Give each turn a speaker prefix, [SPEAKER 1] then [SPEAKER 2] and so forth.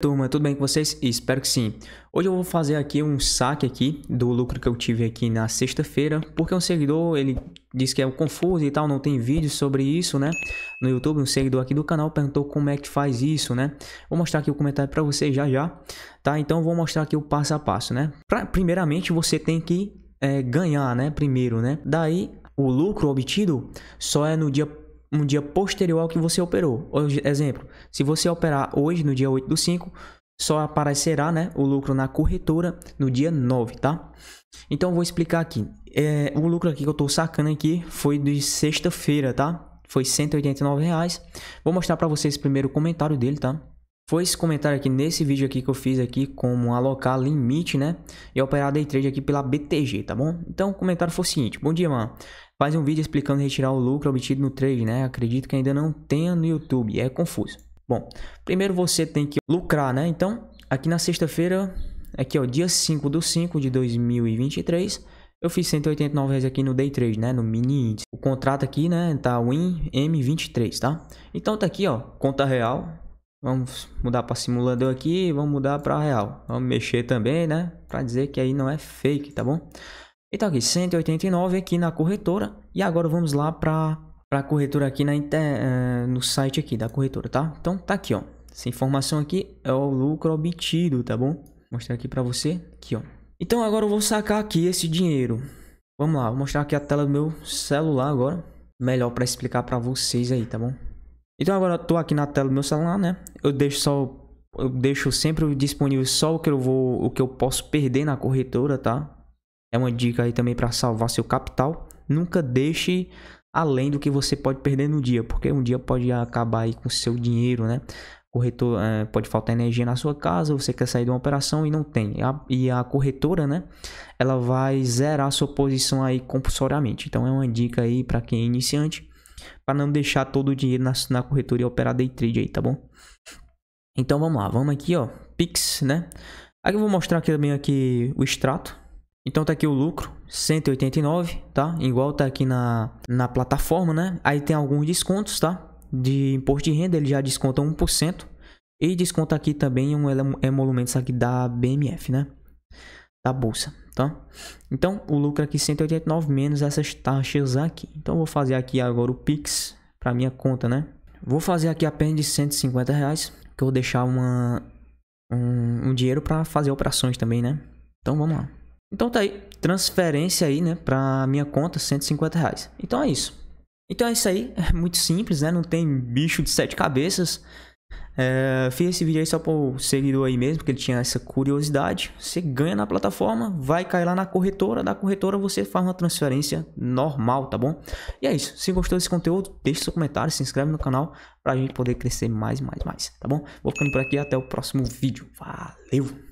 [SPEAKER 1] Turma, tudo bem com vocês? Espero que sim. Hoje eu vou fazer aqui um saque aqui do lucro que eu tive aqui na sexta-feira, porque um seguidor, ele disse que é confuso e tal, não tem vídeo sobre isso, né? No YouTube, um seguidor aqui do canal perguntou como é que faz isso, né? Vou mostrar aqui o comentário para vocês já já, tá? Então vou mostrar aqui o passo a passo, né? Pra, primeiramente, você tem que é, ganhar, né? Primeiro, né? Daí, o lucro obtido só é no dia um dia posterior ao que você operou. Hoje, exemplo, se você operar hoje, no dia 8 do 5, só aparecerá né, o lucro na corretora no dia 9, tá? Então, vou explicar aqui. É, o lucro aqui que eu estou sacando aqui foi de sexta-feira, tá? Foi R$ 189. Reais. Vou mostrar para vocês primeiro o comentário dele, tá? Foi esse comentário aqui nesse vídeo aqui que eu fiz aqui como alocar limite, né? E operar day trade aqui pela BTG, tá bom? Então o comentário foi o seguinte: Bom dia, mano. Faz um vídeo explicando retirar o lucro obtido no trade, né? Acredito que ainda não tenha no YouTube, é confuso. Bom, primeiro você tem que lucrar, né? Então, aqui na sexta-feira, aqui ó, dia 5 do 5 de 2023, eu fiz 189 reais aqui no Day Trade, né? No mini índice. O contrato aqui, né? Tá Win M23, tá? Então tá aqui, ó, conta real. Vamos mudar para simulador aqui, vamos mudar para real. Vamos mexer também, né? Para dizer que aí não é fake, tá bom? E tá aqui, 189 aqui na corretora. E agora vamos lá para a corretora aqui na inter, eh, no site aqui da corretora, tá? Então tá aqui, ó. Essa informação aqui é o lucro obtido, tá bom? Vou mostrar aqui para você, aqui, ó. Então agora eu vou sacar aqui esse dinheiro. Vamos lá, vou mostrar aqui a tela do meu celular agora. Melhor para explicar para vocês aí, tá bom? Então agora eu tô aqui na tela do meu celular, né? Eu deixo só eu deixo sempre disponível só o que eu vou, o que eu posso perder na corretora, tá? É uma dica aí também para salvar seu capital. Nunca deixe além do que você pode perder no dia, porque um dia pode acabar aí com seu dinheiro, né? Corretor, é, pode faltar energia na sua casa, você quer sair de uma operação e não tem. E a, e a corretora, né? Ela vai zerar sua posição aí compulsoriamente. Então é uma dica aí para quem é iniciante, para não deixar todo o dinheiro na, na corretora e operar day trade aí, tá bom? Então vamos lá, vamos aqui, ó, Pix, né? Aqui eu vou mostrar aqui também aqui o extrato, então tá aqui o lucro, 189, tá? Igual tá aqui na, na plataforma, né? Aí tem alguns descontos, tá? De imposto de renda, ele já desconta 1%. E desconta aqui também um emolumento aqui da BMF, né? Da bolsa, tá? Então, o lucro aqui 189 menos essas taxas aqui. Então, vou fazer aqui agora o Pix para minha conta, né? Vou fazer aqui apenas de 150 reais, que eu vou deixar uma, um, um dinheiro para fazer operações também, né? Então, vamos lá. Então tá aí, transferência aí, né, pra minha conta, 150 reais. Então é isso. Então é isso aí, é muito simples, né, não tem bicho de sete cabeças. É, fiz esse vídeo aí só pro seguidor aí mesmo, porque ele tinha essa curiosidade. Você ganha na plataforma, vai cair lá na corretora, da corretora você faz uma transferência normal, tá bom? E é isso. Se gostou desse conteúdo, deixe seu comentário, se inscreve no canal pra gente poder crescer mais, mais, mais, tá bom? Vou ficando por aqui, até o próximo vídeo. Valeu!